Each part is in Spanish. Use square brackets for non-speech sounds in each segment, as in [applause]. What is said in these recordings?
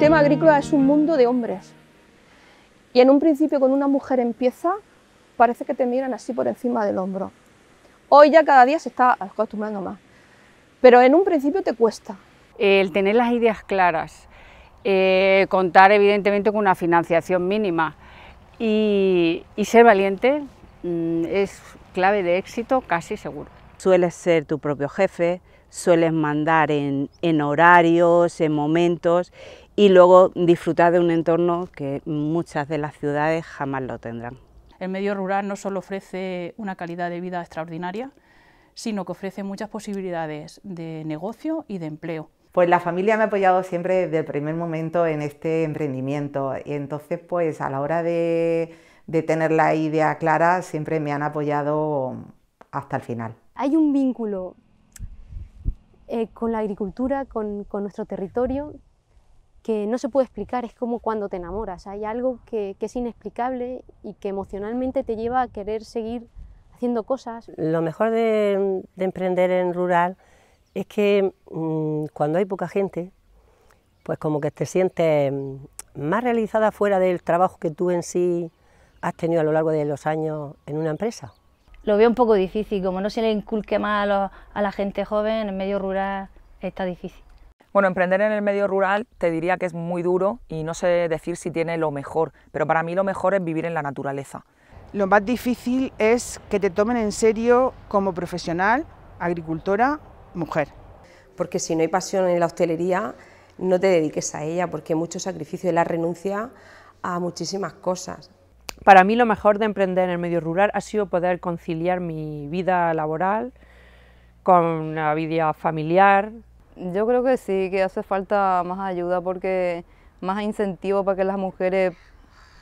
El tema agrícola es un mundo de hombres. Y en un principio con una mujer empieza, parece que te miran así por encima del hombro. Hoy ya cada día se está acostumbrando más. Pero en un principio te cuesta. El tener las ideas claras, eh, contar evidentemente con una financiación mínima y, ser valiente mm, es clave de éxito casi seguro. Sueles ser tu propio jefe, sueles mandar en horarios, en momentos y luego disfrutar de un entorno que muchas de las ciudades jamás lo tendrán. El medio rural no solo ofrece una calidad de vida extraordinaria, sino que ofrece muchas posibilidades de negocio y de empleo. Pues la familia me ha apoyado siempre desde el primer momento en este emprendimiento y entonces pues a la hora de, tener la idea clara siempre me han apoyado hasta el final. Hay un vínculo eh, con la agricultura, con nuestro territorio, que no se puede explicar, es como cuando te enamoras, hay algo que, es inexplicable y que emocionalmente te lleva a querer seguir haciendo cosas. Lo mejor de, emprender en rural es que mm, cuando hay poca gente, pues como que te sientes más realizada fuera del trabajo que tú en sí has tenido a lo largo de los años en una empresa. Lo veo un poco difícil, como no se le inculque más a, a la gente joven, en medio rural está difícil. Bueno, emprender en el medio rural te diría que es muy duro y no sé decir si tiene lo mejor, pero para mí lo mejor es vivir en la naturaleza. Lo más difícil es que te tomen en serio como profesional, agricultora, mujer. Porque si no hay pasión en la hostelería, no te dediques a ella, porque mucho sacrificio y la renuncia a muchísimas cosas. Para mí lo mejor de emprender en el medio rural ha sido poder conciliar mi vida laboral con la vida familiar, yo creo que sí, que hace falta más ayuda porque más incentivo para que las mujeres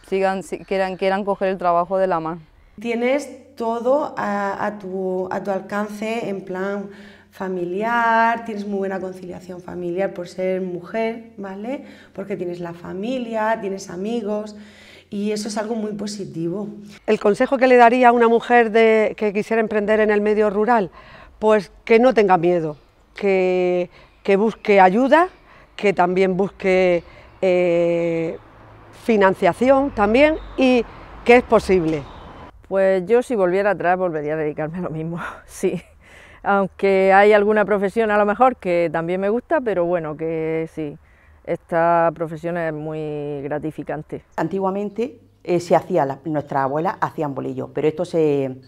sigan, quieran, quieran coger el trabajo de la mano. Tienes todo a, a, tu, a tu alcance en plan familiar, tienes muy buena conciliación familiar por ser mujer, ¿vale? Porque tienes la familia, tienes amigos y eso es algo muy positivo. El consejo que le daría a una mujer de, que quisiera emprender en el medio rural, pues que no tenga miedo, que que busque ayuda, que también busque eh, financiación también y que es posible. Pues yo si volviera atrás volvería a dedicarme a lo mismo, [laughs] sí. Aunque hay alguna profesión a lo mejor que también me gusta, pero bueno, que sí, esta profesión es muy gratificante. Antiguamente eh, se hacía, nuestra abuela hacían bolillos, pero esto se,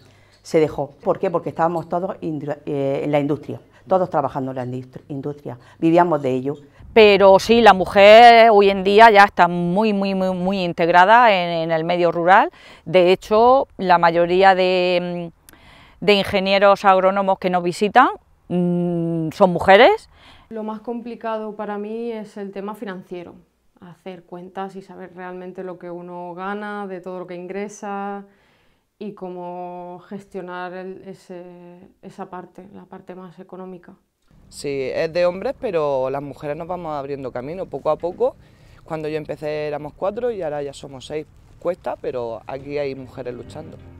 dejó. ¿Por qué? Porque estábamos todos eh, en la industria todos trabajando en la industria, vivíamos de ello. Pero sí, la mujer hoy en día ya está muy, muy, muy, integrada en, el medio rural. De hecho, la mayoría de, mm, ingenieros agrónomos que nos visitan mm, son mujeres. Lo más complicado para mí es el tema financiero, hacer cuentas y saber realmente lo que uno gana, de todo lo que ingresa, y cómo gestionar esa parte, la parte más económica. Sí, es de hombres, pero las mujeres nos vamos abriendo camino poco a poco. Cuando yo empecé éramos cuatro y ahora ya somos seis. Cuesta, pero aquí hay mujeres luchando.